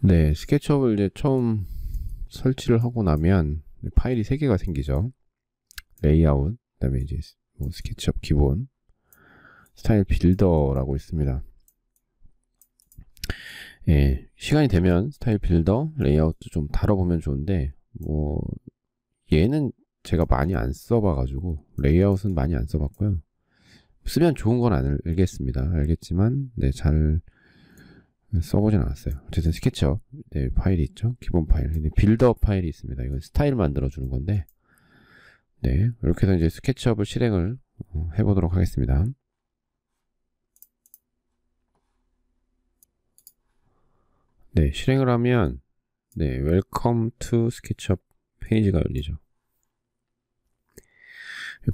네, 스케치업을 이제 처음 설치를 하고 나면 파일이 3개가 생기죠. 레이아웃, 그 다음에 이제 뭐 스케치업 기본, 스타일 빌더라고 있습니다. 예, 시간이 되면 스타일 빌더, 레이아웃도 좀 다뤄보면 좋은데 뭐 얘는 제가 많이 안 써봐가지고 레이아웃은 많이 안 써봤고요. 쓰면 좋은 건 알겠습니다. 알겠지만 네, 잘 네, 써보진 않았어요. 어쨌든 스케치업 네, 파일이 있죠. 기본 파일. 근 빌드업 파일이 있습니다. 이건 스타일 만들어주는 건데 네, 이렇게 해서 이제 스케치업을 실행을 어, 해보도록 하겠습니다. 네, 실행을 하면 네, 웰컴 투 스케치업 페이지가 열리죠.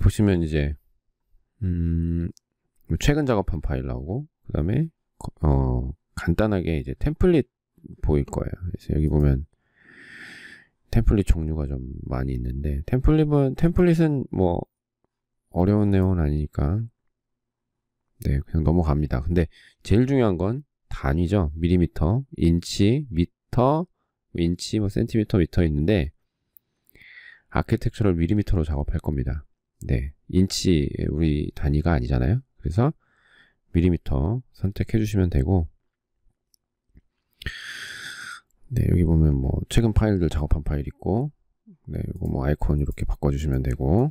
보시면 이제 음, 최근 작업한 파일 나오고 그 다음에 어, 간단하게 이제 템플릿 보일 거예요. 그래서 여기 보면 템플릿 종류가 좀 많이 있는데 템플릿은 템플릿은 뭐 어려운 내용은 아니니까 네 그냥 넘어갑니다. 근데 제일 중요한 건 단위죠. 밀리미터, 인치, 미터, 인치, 뭐 센티미터, 미터 있는데 아키텍처를 밀리미터로 작업할 겁니다. 네, 인치 우리 단위가 아니잖아요. 그래서 밀리미터 선택해 주시면 되고 네, 여기 보면 뭐 최근 파일들 작업한 파일 있고 네, 이거 뭐 아이콘 이렇게 바꿔주시면 되고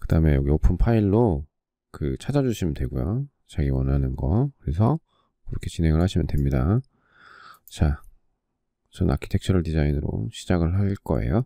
그 다음에 여기 오픈 파일로 그 찾아주시면 되고요. 자기 원하는 거. 그래서 그렇게 진행을 하시면 됩니다. 자, 저는 아키텍처럴 디자인으로 시작을 할 거예요.